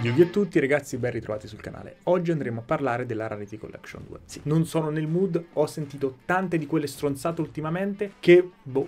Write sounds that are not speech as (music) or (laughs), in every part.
Dio a tutti ragazzi, ben ritrovati sul canale. Oggi andremo a parlare della Rarity Collection 2. Sì, non sono nel mood, ho sentito tante di quelle stronzate ultimamente che, boh,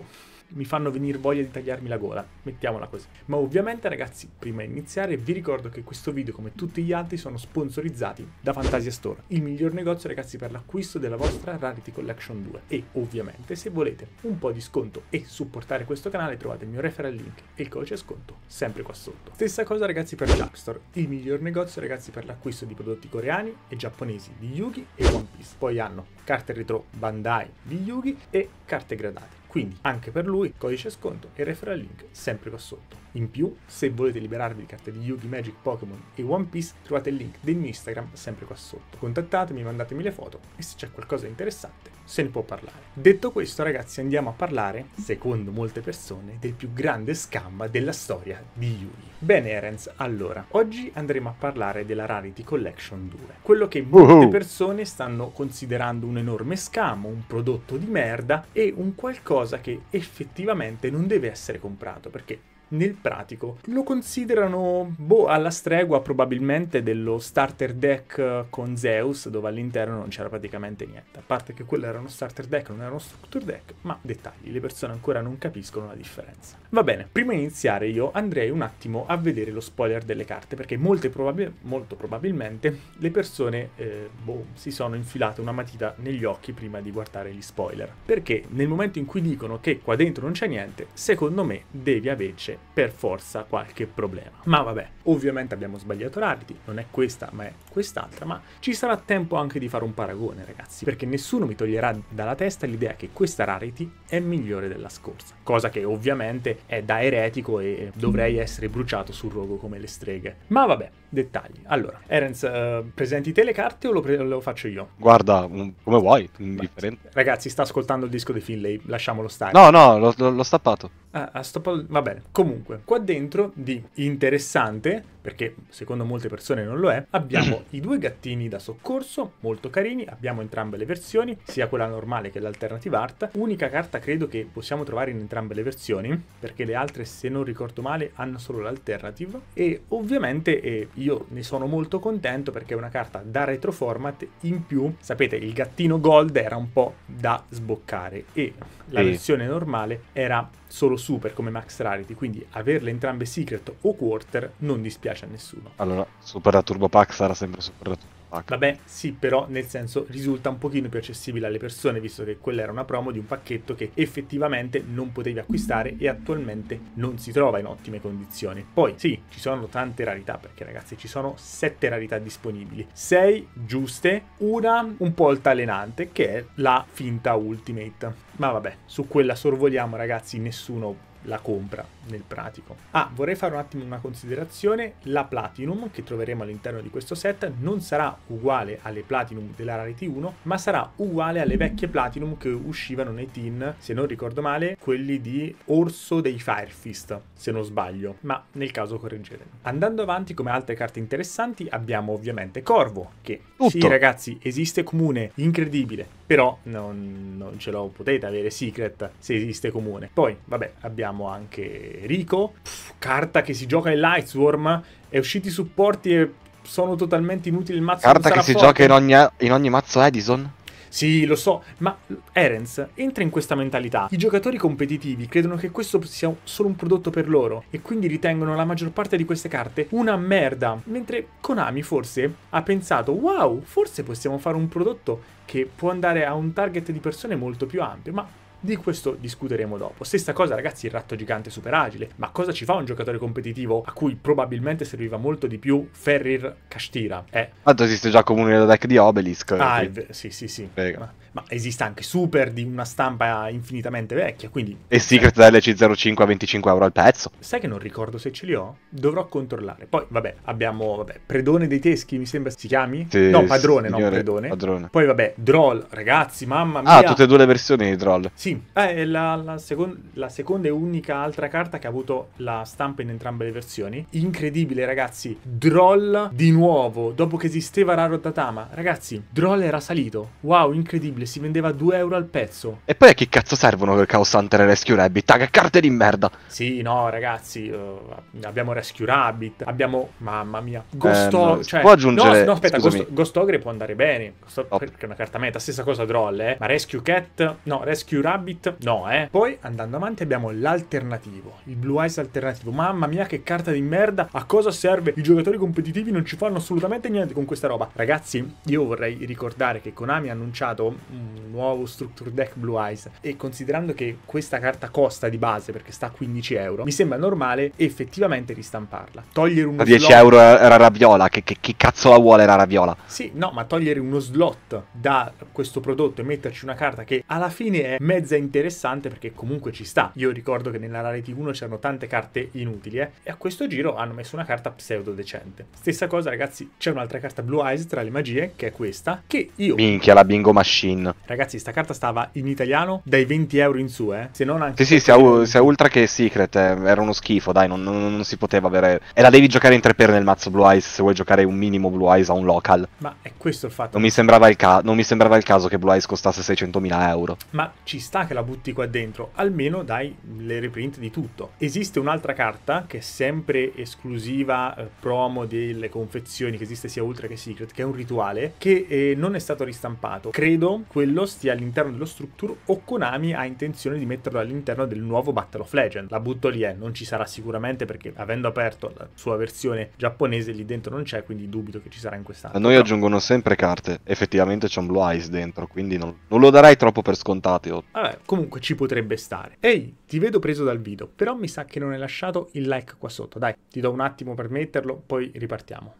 mi fanno venire voglia di tagliarmi la gola, mettiamola così. Ma ovviamente ragazzi, prima di iniziare vi ricordo che questo video come tutti gli altri sono sponsorizzati da Fantasia Store, il miglior negozio ragazzi per l'acquisto della vostra Rarity Collection 2 e ovviamente se volete un po' di sconto e supportare questo canale trovate il mio referral link e il codice sconto sempre qua sotto. Stessa cosa ragazzi per Jackstore, il miglior negozio ragazzi per l'acquisto di prodotti coreani e giapponesi di Yugi e One Piece. Poi hanno carte retro Bandai di Yugi e carte gradate quindi anche per lui codice sconto e referral link sempre qua sotto. In più, se volete liberarvi di carte di Yugi, Magic, Pokémon e One Piece, trovate il link del mio Instagram sempre qua sotto. Contattatemi, mandatemi le foto e se c'è qualcosa di interessante se ne può parlare. Detto questo ragazzi andiamo a parlare, secondo molte persone, del più grande scam della storia di Yugi. Bene Erens, allora, oggi andremo a parlare della Rarity Collection 2, quello che molte persone stanno considerando un enorme scamo, un prodotto di merda e un qualcosa che effettivamente non deve essere comprato, perché nel pratico. Lo considerano, boh, alla stregua probabilmente dello starter deck eh, con Zeus, dove all'interno non c'era praticamente niente. A parte che quello era uno starter deck, non era uno structure deck, ma dettagli, le persone ancora non capiscono la differenza. Va bene, prima di iniziare io andrei un attimo a vedere lo spoiler delle carte, perché probab molto probabilmente le persone, eh, boh, si sono infilate una matita negli occhi prima di guardare gli spoiler. Perché nel momento in cui dicono che qua dentro non c'è niente, secondo me devi averci per forza qualche problema. Ma vabbè, ovviamente abbiamo sbagliato l'arbitri, non è questa ma è quest'altra, ma ci sarà tempo anche di fare un paragone ragazzi, perché nessuno mi toglierà dalla testa l'idea che questa rarity è migliore della scorsa, cosa che ovviamente è da eretico e dovrei essere bruciato sul rogo come le streghe. Ma vabbè, dettagli. Allora, Erens, uh, presenti te le carte o lo, pre- lo faccio io? Guarda, un, come vuoi, indifferente. Ragazzi, sta ascoltando il disco di Finlay, lasciamolo stare. No, no, l'ho, l'ho stappato. Ah, ha ah, stappato, va bene. Comunque, qua dentro di interessante, perché secondo molte persone non lo è, abbiamo (clears throat) i due gattini da soccorso, molto carini, abbiamo entrambe le versioni, sia quella normale che l'alternative art. Unica carta credo che possiamo trovare in entrambe le versioni, perché le altre, se non ricordo male, hanno solo l'alternative. E ovviamente... Eh, io ne sono molto contento perché è una carta da retro format. In più, sapete, il gattino gold era un po' da sboccare e la sì. versione normale era solo super come max rarity. Quindi averle entrambe secret o quarter non dispiace a nessuno. Allora, Super Turbo Pack sarà sempre Super Turbo H. Vabbè, sì, però nel senso risulta un pochino più accessibile alle persone, visto che quella era una promo di un pacchetto che effettivamente non potevi acquistare e attualmente non si trova in ottime condizioni. Poi sì, ci sono tante rarità, perché ragazzi ci sono sette rarità disponibili, Sei giuste, una un po' altalenante che è la finta Ultimate. Ma vabbè, su quella sorvoliamo ragazzi, nessuno la compra nel pratico. Ah, vorrei fare un attimo una considerazione, la Platinum che troveremo all'interno di questo set non sarà uguale alle Platinum della Rarity 1, ma sarà uguale alle vecchie Platinum che uscivano nei tin, se non ricordo male, quelli di Orso dei Firefist, se non sbaglio, ma nel caso correggetemi. Andando avanti come altre carte interessanti abbiamo ovviamente Corvo, che Tutto. sì ragazzi esiste comune, incredibile, però non, non, ce lo potete avere secret se esiste comune. Poi, vabbè, abbiamo anche Rico, pff, carta che si gioca in Lightsworm, è uscito i supporti e sono totalmente inutili il mazzo. Carta che si forte. gioca in ogni, in ogni mazzo Edison? Sì, lo so, ma Erens entra in questa mentalità. I giocatori competitivi credono che questo sia solo un prodotto per loro e quindi ritengono la maggior parte di queste carte una merda, mentre Konami forse ha pensato wow, forse possiamo fare un prodotto che può andare a un target di persone molto più ampio, ma di questo discuteremo dopo. Stessa cosa ragazzi il ratto gigante super agile, ma cosa ci fa un giocatore competitivo a cui probabilmente serviva molto di più Ferrir Kashtira? Eh. Tanto esiste già comune la deck di Obelisk. Eh, ah, sì sì sì. Prega. Ma ma esiste anche Super di una stampa infinitamente vecchia, quindi... E Secret eh. Cioè LC05 a 25 euro al pezzo. Sai che non ricordo se ce li ho? Dovrò controllare. Poi, vabbè, abbiamo, vabbè, Predone dei Teschi, mi sembra si chiami? Sì, no, Padrone, signore, no, Predone. Padrone. Poi, vabbè, Droll, ragazzi, mamma ah, mia. Ah, tutte e due le versioni di Droll. Sì, eh, la, la, secon- la seconda e unica altra carta che ha avuto la stampa in entrambe le versioni. Incredibile, ragazzi. Droll di nuovo, dopo che esisteva Raro Tatama. Ragazzi, Droll era salito. Wow, incredibile incredibile, si vendeva 2 euro al pezzo. E poi a che cazzo servono per Chaos Hunter e Rescue Rabbit? Ah, che carte di merda! Sì, no, ragazzi, uh, abbiamo Rescue Rabbit, abbiamo, mamma mia, eh, Ghost eh, no, cioè... Può aggiungere... No, no aspetta, Ghost, Ghost Ogre può andare bene, Ghost... oh. perché è una carta meta, stessa cosa Droll, eh? Ma Rescue Cat, no, Rescue Rabbit, no, eh. Poi, andando avanti, abbiamo l'alternativo, il Blue Eyes alternativo. Mamma mia, che carta di merda! A cosa serve? I giocatori competitivi non ci fanno assolutamente niente con questa roba. Ragazzi, io vorrei ricordare che Konami ha annunciato un nuovo structure deck Blue Eyes e considerando che questa carta costa di base perché sta a 15 euro, mi sembra normale effettivamente ristamparla. Togliere uno 10 slot... euro era raviola, che, che, chi cazzo la vuole la raviola? Sì, no, ma togliere uno slot da questo prodotto e metterci una carta che alla fine è mezza interessante perché comunque ci sta. Io ricordo che nella Rarity 1 c'erano tante carte inutili eh, e a questo giro hanno messo una carta pseudo decente. Stessa cosa ragazzi, c'è un'altra carta Blue Eyes tra le magie che è questa che io... Minchia la bingo machine Steam. Ragazzi, sta carta stava in italiano dai 20 euro in su, eh? Se non anche... Sì, sì, sia, u- Ultra che Secret eh, era uno schifo, dai, non, non, non, si poteva avere... E la devi giocare in tre per nel mazzo Blue Eyes se vuoi giocare un minimo Blue Eyes a un local. Ma è questo il fatto. Non mi sembrava il, ca- non mi sembrava il caso che Blue Eyes costasse 600.000 euro. Ma ci sta che la butti qua dentro, almeno dai le reprint di tutto. Esiste un'altra carta che è sempre esclusiva eh, promo delle confezioni che esiste sia Ultra che Secret, che è un rituale che eh, non è stato ristampato. Credo quello stia all'interno dello structure o Konami ha intenzione di metterlo all'interno del nuovo Battle of Legend. La butto lì è, eh, non ci sarà sicuramente perché avendo aperto la sua versione giapponese lì dentro non c'è, quindi dubito che ci sarà in quest'anno. A noi aggiungono sempre carte, effettivamente c'è un Blue Eyes dentro, quindi non, non lo darei troppo per scontato. Vabbè, comunque ci potrebbe stare. Ehi, ti vedo preso dal video, però mi sa che non hai lasciato il like qua sotto. Dai, ti do un attimo per metterlo, poi ripartiamo.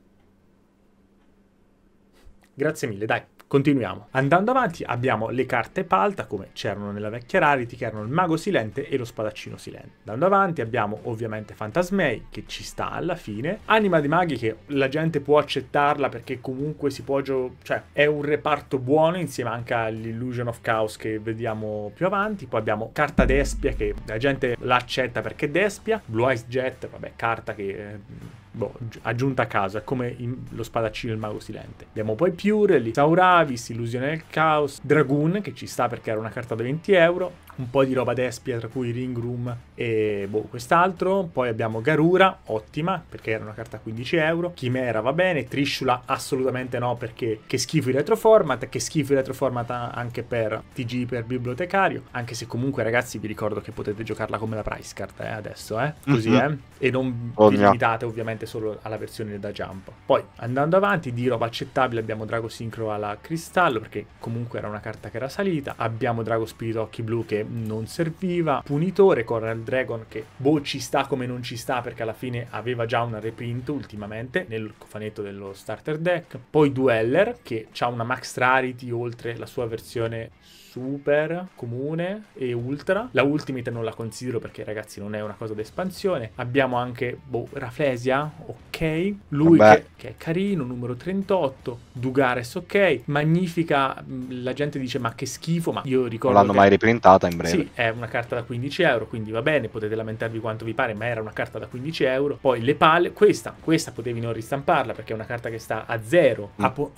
Grazie mille, dai, Continuiamo. Andando avanti abbiamo le carte palta come c'erano nella vecchia Rarity che erano il mago silente e lo spadaccino silente. Andando avanti abbiamo ovviamente Fantasmei che ci sta alla fine, Anima dei Maghi che la gente può accettarla perché comunque si può gio- cioè è un reparto buono insieme anche all'Illusion of Chaos che vediamo più avanti. Poi abbiamo Carta d'Espia che la gente l'accetta perché è d'Espia, Blue Eyes Jet, vabbè carta che... Eh, boh, aggiunta a casa, come in, lo spadaccino e il mago silente. Abbiamo poi Pure, lì, Saurari, Gravis, Illusione del Caos, Dragoon, che ci sta perché era una carta da 20 euro, un po' di roba d'espia, tra cui Ring Room e boh, quest'altro. Poi abbiamo Garura, ottima, perché era una carta a 15 euro. Chimera va bene, Trishula assolutamente no, perché che schifo i retroformat, che schifo i retroformat anche per TG, per bibliotecario. Anche se comunque, ragazzi, vi ricordo che potete giocarla come la price card eh, adesso, eh? Così, mm-hmm. eh? E non oh, vi limitate ovviamente solo alla versione da jump. Poi, andando avanti, di roba accettabile abbiamo Drago Sincro alla Cristallo, perché comunque era una carta che era salita. Abbiamo Drago Spirit Occhi Blu che non serviva, Punitore, Coral Dragon che boh ci sta come non ci sta perché alla fine aveva già una reprint ultimamente nel cofanetto dello starter deck, poi Dueller che ha una max rarity oltre la sua versione super comune e ultra. La ultimate non la considero perché ragazzi non è una cosa d'espansione. Abbiamo anche boh, Raflesia, ok. Lui che, che, è carino, numero 38. Dugares, ok. Magnifica, mm, la gente dice ma che schifo, ma io ricordo... Non l'hanno mai riprintata in breve. Sì, è una carta da 15 euro, quindi va bene, potete lamentarvi quanto vi pare, ma era una carta da 15 euro. Poi le pale, questa, questa potevi non ristamparla perché è una carta che sta a zero. Mm. A, po-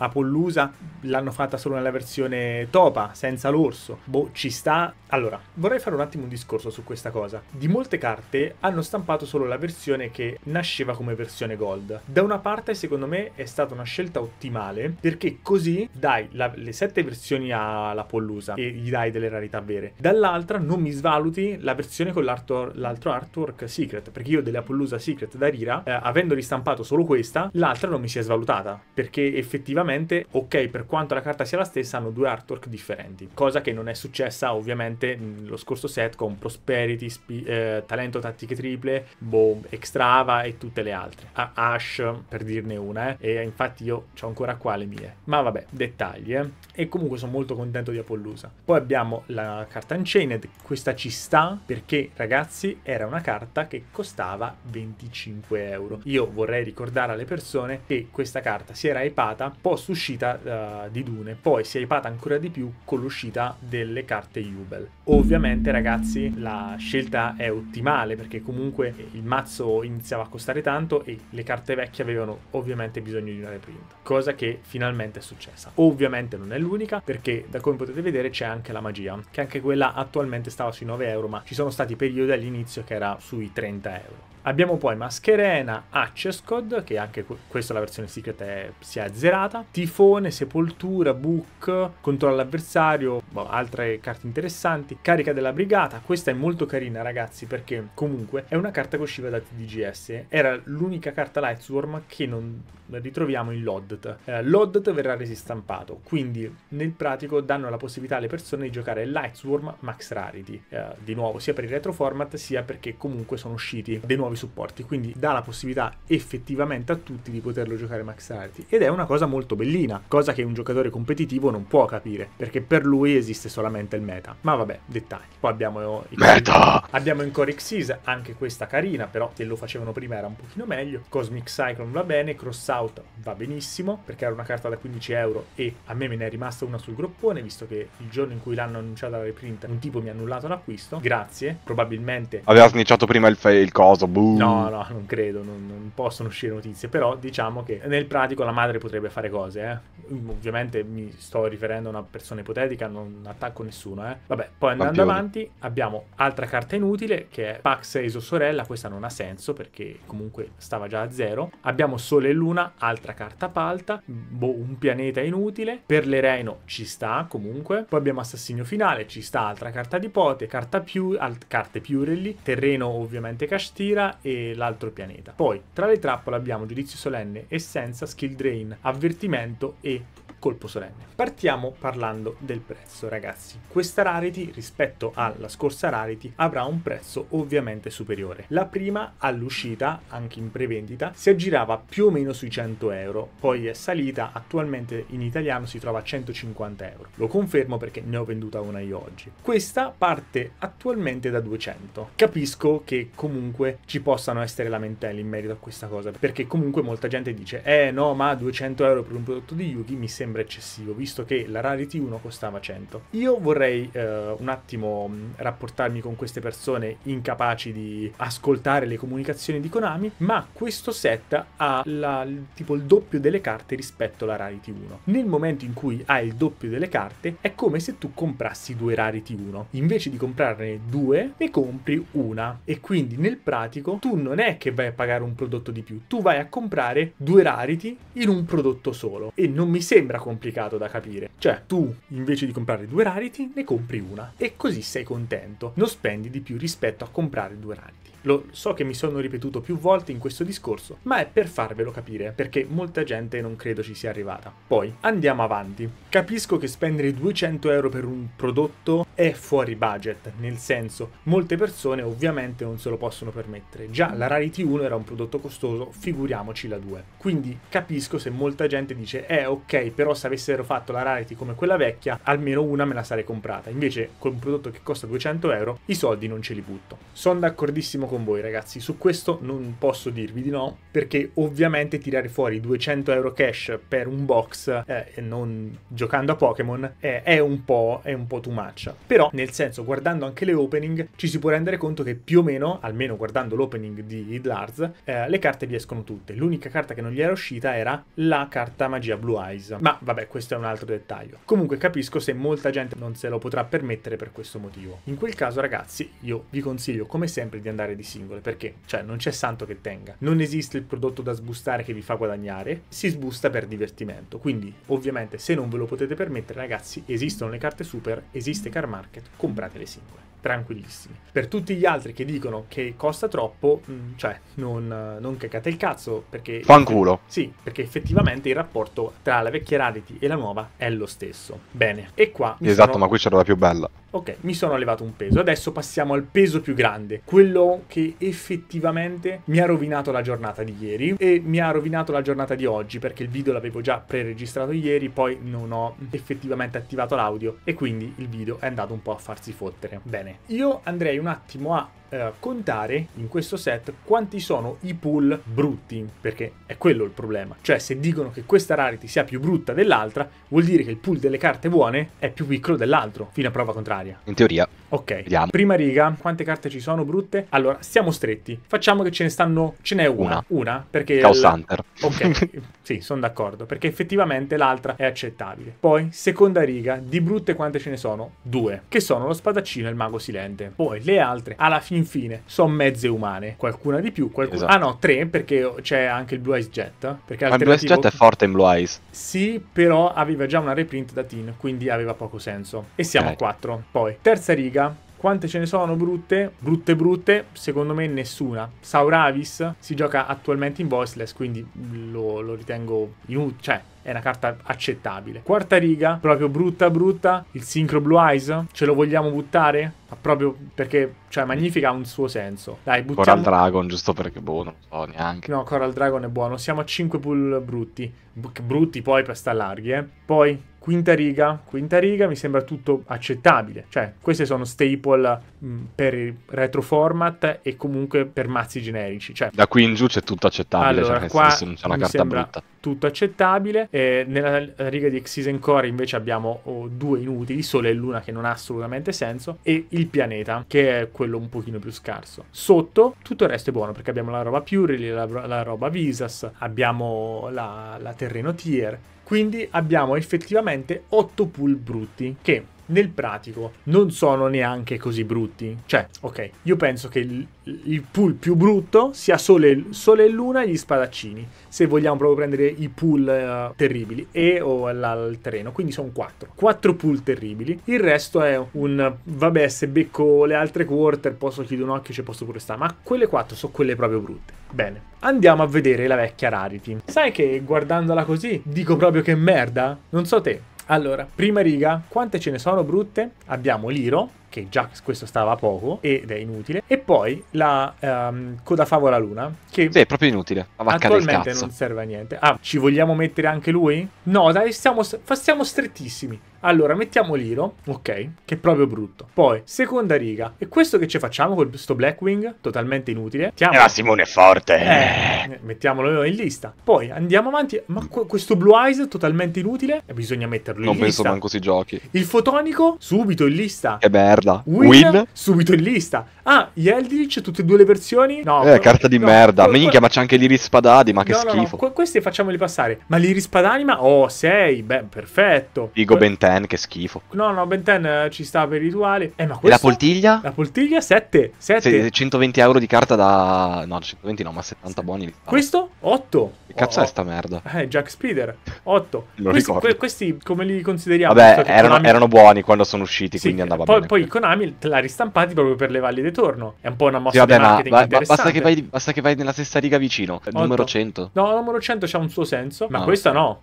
l'hanno fatta solo nella versione topa, senza l'orso. Boh, ci sta. Allora, vorrei fare un attimo un discorso su questa cosa. Di molte carte hanno stampato solo la versione che nasceva come versione gold. Da una parte, secondo me, è stata una scelta ottimale perché così dai la, le sette versioni alla Pollusa e gli dai delle rarità vere. Dall'altra dall'altra non mi svaluti la versione con l'altro artwork secret, perché io della Pollusa Secret da Rira, eh, avendo ristampato solo questa, l'altra non mi si è svalutata, perché effettivamente, ok, per quanto la carta sia la stessa, hanno due artwork differenti, cosa che non è successa ovviamente nello scorso set con Prosperity, Sp eh, Talento Tattiche Triple, Boom, Extrava e tutte le altre. A Ash, per dirne una, eh, e infatti io ho ancora qua le mie. Ma vabbè, dettagli, eh. E comunque sono molto contento di Apollusa. Poi abbiamo la carta in Unchained questa ci sta perché ragazzi era una carta che costava 25 euro. Io vorrei ricordare alle persone che questa carta si era ipata post uscita uh, eh, di Dune, poi si è ipata ancora di più con l'uscita delle carte Jubel. Ovviamente ragazzi la scelta è ottimale perché comunque il mazzo iniziava a costare tanto e le carte vecchie avevano ovviamente bisogno di una reprint, cosa che finalmente è successa. Ovviamente non è l'unica perché da come potete vedere c'è anche la magia, che anche quella ha attualmente stava sui 9 euro ma ci sono stati periodi all'inizio che era sui 30 euro Abbiamo poi Mascherena, Accescod, che anche questa la versione secret è, si è azzerata, Tifone, Sepoltura, Book, Controllo l'avversario, boh, altre carte interessanti, Carica della Brigata, questa è molto carina ragazzi perché comunque è una carta che usciva da TDGS, era l'unica carta Lightsworm che non ritroviamo in Loddet. Eh, Loddet verrà resistampato, quindi nel pratico danno la possibilità alle persone di giocare Lightsworm Max Rarity, eh, di nuovo sia per il retro format sia perché comunque sono usciti dei nuovi nuovi supporti, quindi dà la possibilità effettivamente a tutti di poterlo giocare max arti ed è una cosa molto bellina, cosa che un giocatore competitivo non può capire, perché per lui esiste solamente il meta. Ma vabbè, dettagli. Poi abbiamo i meta. Abbiamo in Core Xyz, anche questa carina, però se lo facevano prima era un pochino meglio. Cosmic Cyclone va bene, Cross Out va benissimo, perché era una carta da 15 euro e a me me ne è rimasta una sul groppone, visto che il giorno in cui l'hanno annunciata la reprint un tipo mi ha annullato l'acquisto. Grazie, probabilmente aveva sniciato prima il, il coso, buh Uh. No, no, non credo, non, non, possono uscire notizie, però diciamo che nel pratico la madre potrebbe fare cose, eh. Mm, ovviamente mi sto riferendo a una persona ipotetica, non attacco nessuno, eh. Vabbè, poi andando Pantioni. avanti abbiamo altra carta inutile che è Pax e sorella, questa non ha senso perché comunque stava già a zero. Abbiamo Sole e Luna, altra carta palta, boh, un pianeta inutile, per l'Ereno ci sta comunque. Poi abbiamo Assassino Finale, ci sta altra carta di pote, carta più, alt- carte Purelli, terreno ovviamente Castira e l'altro pianeta. Poi, tra le trappole abbiamo giudizio solenne, essenza, skill drain, avvertimento e colpo solenne. Partiamo parlando del prezzo ragazzi. Questa rarity rispetto alla scorsa rarity avrà un prezzo ovviamente superiore. La prima all'uscita, anche in prevendita, si aggirava più o meno sui 100 euro, poi è salita, attualmente in italiano si trova a 150 euro. Lo confermo perché ne ho venduta una io oggi. Questa parte attualmente da 200. Capisco che comunque ci possano essere lamentele in merito a questa cosa, perché comunque molta gente dice eh no ma 200 euro per un prodotto di Yuki mi sembra sembra eccessivo, visto che la Rarity 1 costava 100. Io vorrei eh, un attimo mm, rapportarmi con queste persone incapaci di ascoltare le comunicazioni di Konami, ma questo set ha la, tipo il doppio delle carte rispetto alla Rarity 1. Nel momento in cui hai il doppio delle carte, è come se tu comprassi due Rarity 1. Invece di comprarne due, ne compri una. E quindi nel pratico tu non è che vai a pagare un prodotto di più, tu vai a comprare due Rarity in un prodotto solo. E non mi sembra complicato da capire. Cioè, tu invece di comprare due rarity, ne compri una e così sei contento. Non spendi di più rispetto a comprare due rarity. Lo so che mi sono ripetuto più volte in questo discorso, ma è per farvelo capire, perché molta gente non credo ci sia arrivata. Poi, andiamo avanti. Capisco che spendere 200 euro per un prodotto è fuori budget, nel senso, molte persone ovviamente non se lo possono permettere. Già la Rarity 1 era un prodotto costoso, figuriamoci la 2. Quindi capisco se molta gente dice, eh ok, però se avessero fatto la Rarity come quella vecchia, almeno una me la sarei comprata. Invece, con un prodotto che costa 200 euro, i soldi non ce li butto. Sono d'accordissimo con voi ragazzi, su questo non posso dirvi di no, perché ovviamente tirare fuori 200 euro cash per un box eh, non giocando a Pokémon eh, è, un po', è un po' too much. Però nel senso, guardando anche le opening, ci si può rendere conto che più o meno, almeno guardando l'opening di Idlars, eh, le carte riescono tutte. L'unica carta che non gli era uscita era la carta magia Blue Eyes. Ma vabbè, questo è un altro dettaglio. Comunque capisco se molta gente non se lo potrà permettere per questo motivo. In quel caso ragazzi, io vi consiglio come sempre di andare di di singole, perché? Cioè non c'è santo che tenga, non esiste il prodotto da sbustare che vi fa guadagnare, si sbusta per divertimento, quindi ovviamente se non ve lo potete permettere ragazzi esistono le carte super, esiste Car Market, le singole tranquillissimi. Per tutti gli altri che dicono che costa troppo, mm, cioè non, non cacate il cazzo perché... Fanculo. Sì, perché effettivamente il rapporto tra la vecchia Rarity e la nuova è lo stesso. Bene, e qua... Esatto, sono... ma qui c'era la più bella. Ok, mi sono levato un peso. Adesso passiamo al peso più grande, quello che effettivamente mi ha rovinato la giornata di ieri e mi ha rovinato la giornata di oggi perché il video l'avevo già pre-registrato ieri, poi non ho effettivamente attivato l'audio e quindi il video è andato un po' a farsi fottere. Bene, io andrei un attimo a eh, contare in questo set quanti sono i pull brutti, perché è quello il problema. Cioè se dicono che questa rarity sia più brutta dell'altra, vuol dire che il pool delle carte buone è più piccolo dell'altro, fino a prova contraria. In teoria. Ok, Vediamo. prima riga, quante carte ci sono brutte? Allora, siamo stretti. Facciamo che ce ne stanno, ce n'è una. Una, una perché... Chaos la... Hunter. Ok, (laughs) sì, sono d'accordo, perché effettivamente l'altra è accettabile. Poi, seconda riga, di brutte quante ce ne sono? Due, che sono lo spadaccino e il mago silente. Poi le altre, alla fine infine, sono mezze umane, qualcuna di più, qualcuna... Esatto. Ah no, tre, perché c'è anche il Blue Eyes Jet. Perché Ma il Blue Eyes Jet è forte in Blue Eyes. Sì, però aveva già una reprint da Teen, quindi aveva poco senso. E siamo okay. a quattro. Poi, terza riga, quante ce ne sono brutte? Brutte brutte? Secondo me nessuna. Sauravis si gioca attualmente in voiceless, quindi lo, lo ritengo inutile, cioè è una carta accettabile. Quarta riga, proprio brutta brutta, il Synchro Blue Eyes, ce lo vogliamo buttare? Ma proprio perché, cioè, magnifica ha un suo senso. Dai, buttiamo... Coral Dragon, giusto perché boh, non so neanche. No, Coral Dragon è buono, siamo a 5 pull brutti. brutti poi per sta larghi, eh. Poi Quinta riga, quinta riga mi sembra tutto accettabile, cioè queste sono staple mm, per il retro format e comunque per mazzi generici. Cioè, da qui in giù c'è tutto accettabile, allora, cioè, qua non c'è una carta brutta. Tutto accettabile, e nella riga di X-Season Core invece abbiamo oh, due inutili, Sole e Luna che non ha assolutamente senso e il pianeta che è quello un pochino più scarso. Sotto tutto il resto è buono perché abbiamo la roba Purely, la, la roba Visas, abbiamo la, la Terreno Tier quindi abbiamo effettivamente 8 pool brutti che nel pratico non sono neanche così brutti. Cioè, ok, io penso che il, il pool più brutto sia Sole, Sole, e Luna e gli spadaccini, se vogliamo proprio prendere i pool uh, terribili, e o il terreno, quindi sono quattro. Quattro pool terribili, il resto è un, vabbè, se becco le altre quarter posso chiudere un occhio, e ci posso pure stare, ma quelle quattro sono quelle proprio brutte. Bene, andiamo a vedere la vecchia Rarity. Sai che guardandola così dico proprio che merda? Non so te, allora, prima riga, quante ce ne sono brutte? Abbiamo l'Iro, che già questo stava poco ed è inutile, e poi la um, coda favola luna, che sì, è proprio inutile, attualmente non serve a niente. Ah, ci vogliamo mettere anche lui? No, dai, stiamo, stiamo strettissimi. Allora, mettiamo Liro, ok, che è proprio brutto. Poi, seconda riga. E questo che ci facciamo con questo Blackwing? Totalmente inutile. Mettiamo... Eh, Simone è forte. Eh, mettiamolo in lista. Poi, andiamo avanti. Ma qu questo Blue Eyes totalmente inutile? E bisogna metterlo non in lista. Non penso manco si giochi. Il Fotonico, subito in lista. Che merda. Win, Win, subito in lista. Ah, gli Eldritch, tutte e due le versioni? No. Eh, carta di no, merda. Quello, Minchia, quello... ma c'è anche l'Iris Padadima, che no, schifo. No, no. Questi facciamoli passare. Ma l'Iris Padadima, oh, 6, beh, perfetto. Dico que- 10, che schifo. No, no, Benten eh, ci sta per i rituali. Eh, ma questo... E la poltiglia? La poltiglia, 7. 7. 120 euro di carta da... No, 120 no, ma 70 buoni. Li questo? 8. Che cazzo oh, è oh. sta merda? Eh, Jack Speeder. 8. (laughs) questi, que- questi, come li consideriamo? Vabbè, erano, Konami... erano, buoni quando sono usciti, sì, quindi andava poi, bene. Poi Konami te l'ha ristampati proprio per le valide ritorno. È un po' una mossa sì, vabbè, di marketing ma, basta che, vai, basta che, vai, nella stessa riga vicino. Otto. Cioè, numero 100. No, numero 100 c'ha un suo senso. Ma no. Ah, questa no.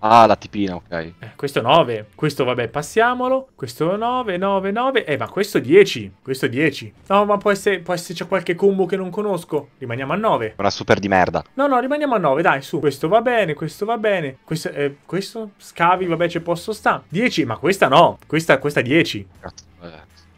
Ah, la tipina, ok. Eh, questo 9. Questo, vabbè, passiamolo. Questo 9, 9, 9. Eh, ma questo 10. Questo 10. No, ma può essere, può esserci qualche combo che non conosco. Rimaniamo a 9. Una super di merda. No, no, rimaniamo a 9, dai, su. Questo va bene, questo va bene. Questo, eh, questo scavi, vabbè, c'è posto sta. 10, ma questa no. Questa, questa 10. Cazzo.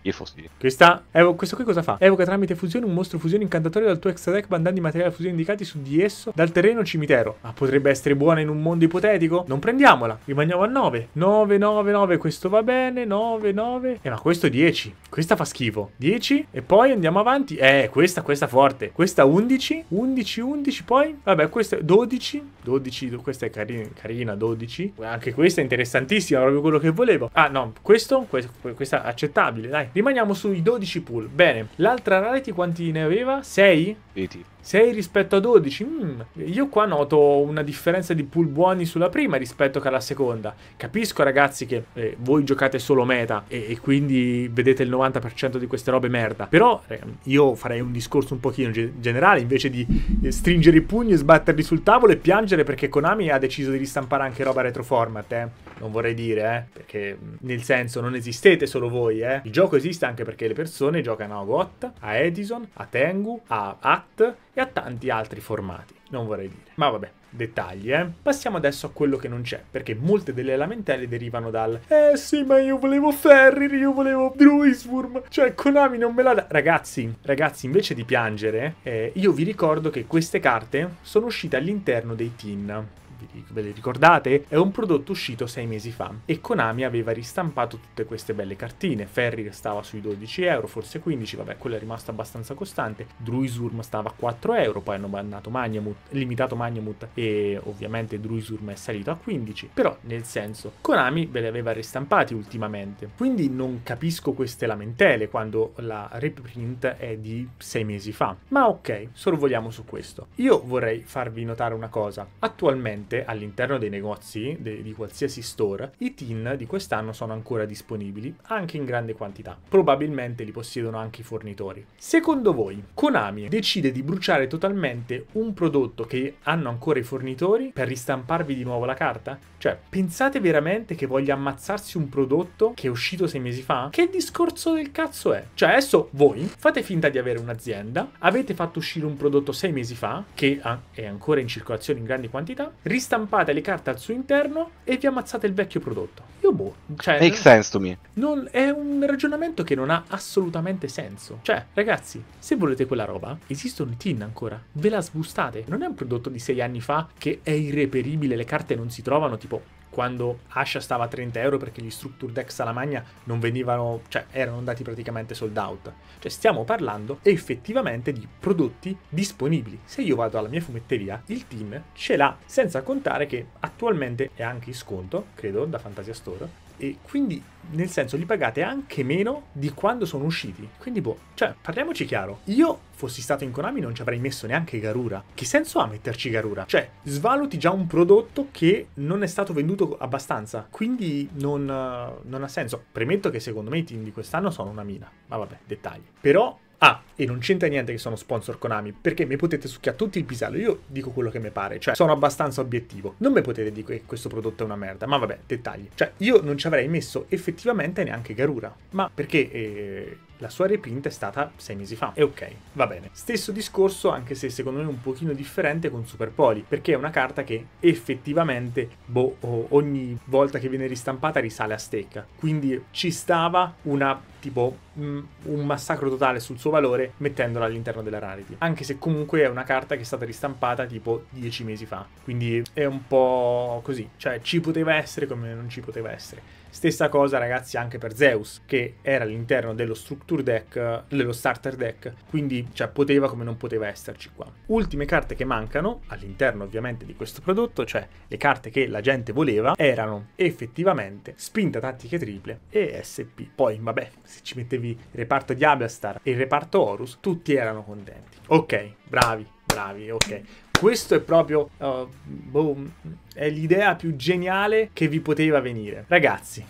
Io fossi. Questa, evo, questo qui cosa fa? Evoca tramite fusione un mostro fusione incantatorio dal tuo extra deck mandando i materiali fusione indicati su di esso dal terreno cimitero. Ma potrebbe essere buona in un mondo ipotetico? Non prendiamola, rimaniamo a 9. 9, 9, 9, questo va bene, 9, 9. Eh ma questo 10, questa fa schifo. 10 e poi andiamo avanti. Eh, questa, questa forte. Questa 11, 11, 11, poi... Vabbè, questa 12, 12, questa è carina, carina 12. Anche questa è interessantissima, proprio quello che volevo. Ah no, questo, questo questa accettabile, dai. Rimaniamo sui 12 pool. Bene, l'altra rarity quanti ne aveva? 6? Sì, 6 rispetto a 12, mm, io qua noto una differenza di pull buoni sulla prima rispetto che alla seconda. Capisco ragazzi che eh, voi giocate solo meta e, e, quindi vedete il 90% di queste robe merda, però eh, io farei un discorso un pochino ge generale invece di eh, stringere i pugni, sbatterli sul tavolo e piangere perché Konami ha deciso di ristampare anche roba retroformat, eh. Non vorrei dire, eh, perché mm, nel senso non esistete solo voi, eh. Il gioco esiste anche perché le persone giocano a Gotta, a Edison, a Tengu, a Hat a tanti altri formati, non vorrei dire. Ma vabbè, dettagli, eh. Passiamo adesso a quello che non c'è, perché molte delle lamentele derivano dal Eh sì, ma io volevo Ferrir, io volevo Druiswurm, cioè Konami non me la dà. Ragazzi, ragazzi, invece di piangere, eh, io vi ricordo che queste carte sono uscite all'interno dei tin ve le ricordate? È un prodotto uscito sei mesi fa e Konami aveva ristampato tutte queste belle cartine. Ferry stava sui 12 euro, forse 15, vabbè, quello è rimasto abbastanza costante. Druisurm stava a 4 euro, poi hanno mandato Magnamut, limitato Magnamut e ovviamente Druisurm è salito a 15. Però, nel senso, Konami ve le aveva ristampati ultimamente. Quindi non capisco queste lamentele quando la reprint è di sei mesi fa. Ma ok, sorvoliamo su questo. Io vorrei farvi notare una cosa. Attualmente Ovviamente all'interno dei negozi de- di qualsiasi store i tin di quest'anno sono ancora disponibili, anche in grande quantità. Probabilmente li possiedono anche i fornitori. Secondo voi, Konami decide di bruciare totalmente un prodotto che hanno ancora i fornitori per ristamparvi di nuovo la carta? Cioè, pensate veramente che voglia ammazzarsi un prodotto che è uscito sei mesi fa? Che discorso del cazzo è? Cioè, adesso voi fate finta di avere un'azienda, avete fatto uscire un prodotto sei mesi fa, che è ancora in circolazione in grandi quantità, ristamparvi ristampate le carte al suo interno e vi ammazzate il vecchio prodotto. Io boh, cioè... Make sense to me. Non, è un ragionamento che non ha assolutamente senso. Cioè, ragazzi, se volete quella roba, esistono i tin ancora, ve la sbustate. Non è un prodotto di sei anni fa che è irreperibile, le carte non si trovano, tipo quando Asha stava a 30 euro perché gli structure deck Salamagna non venivano, cioè erano andati praticamente sold out. Cioè stiamo parlando effettivamente di prodotti disponibili. Se io vado alla mia fumetteria, il team ce l'ha, senza contare che attualmente è anche in sconto, credo, da Fantasia Store, e quindi nel senso li pagate anche meno di quando sono usciti. Quindi boh, cioè, parliamoci chiaro. Io fossi stato in Konami non ci avrei messo neanche Garura. Che senso ha metterci Garura? Cioè, svaluti già un prodotto che non è stato venduto venduto abbastanza, quindi non, non ha senso. Premetto che secondo me i team di quest'anno sono una mina, ma vabbè, dettagli. Però Ah, e non c'entra niente che sono sponsor Konami, perché mi potete succhiare tutti il pisello, io dico quello che mi pare, cioè sono abbastanza obiettivo. Non mi potete dire che questo prodotto è una merda, ma vabbè, dettagli. Cioè, io non ci avrei messo effettivamente neanche Garura, ma perché eh, la sua repinta è stata sei mesi fa. E ok, va bene. Stesso discorso, anche se secondo me un pochino differente con Super Poli, perché è una carta che effettivamente, boh, ogni volta che viene ristampata risale a stecca. Quindi ci stava una, tipo, mm, un massacro totale sul suo valore mettendola all'interno della rarity. Anche se comunque è una carta che è stata ristampata tipo dieci mesi fa. Quindi è un po' così. Cioè ci poteva essere come non ci poteva essere. Stessa cosa ragazzi anche per Zeus, che era all'interno dello structure deck, dello starter deck, quindi cioè, poteva come non poteva esserci qua. Ultime carte che mancano, all'interno ovviamente di questo prodotto, cioè le carte che la gente voleva, erano effettivamente spinta tattiche triple e SP. Poi vabbè, se ci mettevi il reparto Diablastar e il reparto Horus, tutti erano contenti. Ok, bravi, bravi, ok questo è proprio oh, boh, è l'idea più geniale che vi poteva venire. Ragazzi,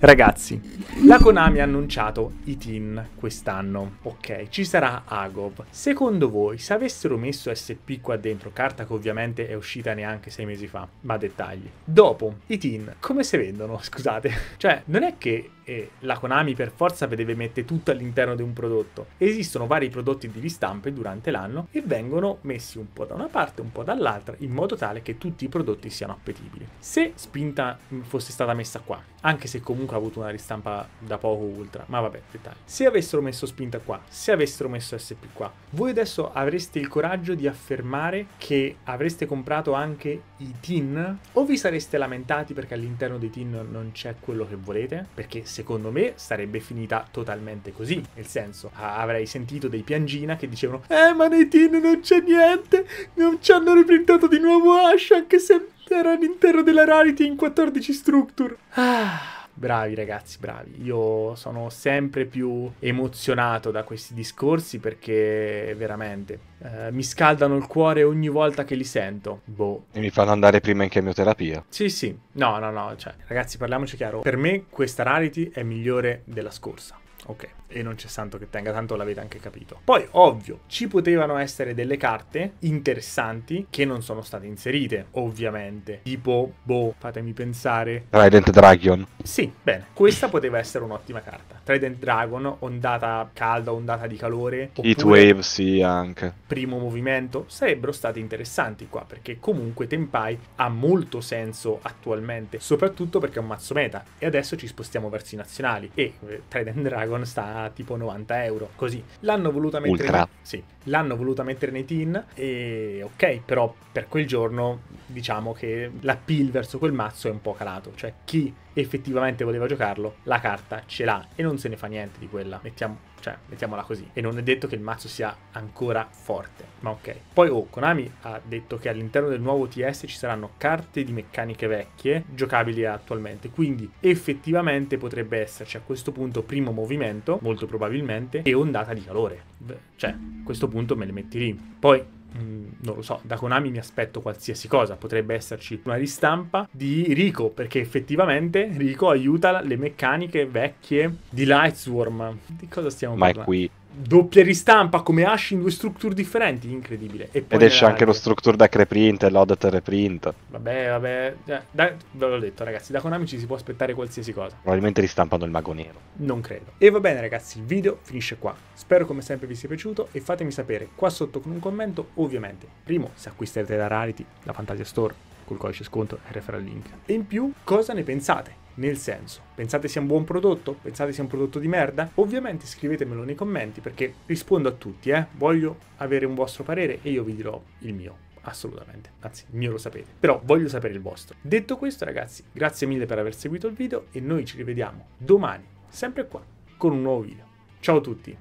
Ragazzi, la Konami ha annunciato i teen quest'anno. Ok, ci sarà Agov. Secondo voi, se avessero messo SP qua dentro, carta che ovviamente è uscita neanche sei mesi fa, ma dettagli. Dopo, i teen, come si vendono? (laughs) Scusate. Cioè, non è che eh, la Konami per forza deve mettere tutto all'interno di un prodotto. Esistono vari prodotti di ristampe durante l'anno e vengono messi un po' da una parte, un po' dall'altra, in modo tale che tutti i prodotti siano appetibili. Se spinta mm, fosse stata messa qua, anche se comunque ha avuto una ristampa da poco ultra, ma vabbè, dettagli. Se avessero messo spinta qua, se avessero messo SP qua, voi adesso avreste il coraggio di affermare che avreste comprato anche i tin? O vi sareste lamentati perché all'interno dei tin non c'è quello che volete? Perché secondo me sarebbe finita totalmente così, nel senso avrei sentito dei piangina che dicevano Eh ma nei tin non c'è niente, non ci hanno riprintato di nuovo Ash anche se era all'interno della Rarity in 14 structure. Ah... Bravi ragazzi, bravi. Io sono sempre più emozionato da questi discorsi perché veramente eh, mi scaldano il cuore ogni volta che li sento. Boh. E mi fanno andare prima in chemioterapia. Sì, sì. No, no, no. Cioè, ragazzi, parliamoci chiaro. Per me questa rarity è migliore della scorsa. Ok e non c'è santo che tenga, tanto l'avete anche capito. Poi, ovvio, ci potevano essere delle carte interessanti che non sono state inserite, ovviamente. Tipo, boh, fatemi pensare. Trident Dragon. Sì, bene. Questa poteva essere un'ottima carta. Trident Dragon, ondata calda, ondata di calore. Heat Wave, sì, anche. Primo movimento. Sarebbero state interessanti qua, perché comunque Tempai ha molto senso attualmente, soprattutto perché è un mazzo meta. E adesso ci spostiamo verso i nazionali. E eh, Trident Dragon sta tipo 90 euro, così. L'hanno voluta mettere, Ultra. sì, l'hanno voluta mettere nei teen e ok, però per quel giorno diciamo che l'appeal verso quel mazzo è un po' calato, cioè chi effettivamente voleva giocarlo, la carta ce l'ha e non se ne fa niente di quella, mettiamo cioè, mettiamola così. E non è detto che il mazzo sia ancora forte. Ma ok. Poi oh, Konami ha detto che all'interno del nuovo TS ci saranno carte di meccaniche vecchie giocabili attualmente. Quindi effettivamente potrebbe esserci a questo punto primo movimento, molto probabilmente, e ondata di calore. cioè, a questo punto me le metti lì. Poi Mm, non lo so, da Konami mi aspetto qualsiasi cosa, potrebbe esserci una ristampa di Rico, perché effettivamente Rico aiuta le meccaniche vecchie di Lightsworm. Di cosa stiamo Ma parlando? Ma è qui doppia ristampa come hash in due structure differenti, incredibile. Ed esce anche lo structure deck reprint e l'odet reprint. Vabbè, vabbè, cioè, da, ve l'ho detto ragazzi, da Konami ci si può aspettare qualsiasi cosa. Probabilmente ristampano il mago nero. Non credo. E va bene ragazzi, il video finisce qua. Spero come sempre vi sia piaciuto e fatemi sapere qua sotto con un commento, ovviamente, primo se acquisterete la Rarity, la Fantasia Store col codice sconto referral E in più, cosa ne pensate? Nel senso, pensate sia un buon prodotto? Pensate sia un prodotto di merda? Ovviamente scrivetemelo nei commenti perché rispondo a tutti, eh. Voglio avere un vostro parere e io vi dirò il mio. Assolutamente, anzi, il mio lo sapete, però voglio sapere il vostro. Detto questo, ragazzi, grazie mille per aver seguito il video e noi ci rivediamo domani, sempre qua, con un nuovo video. Ciao a tutti!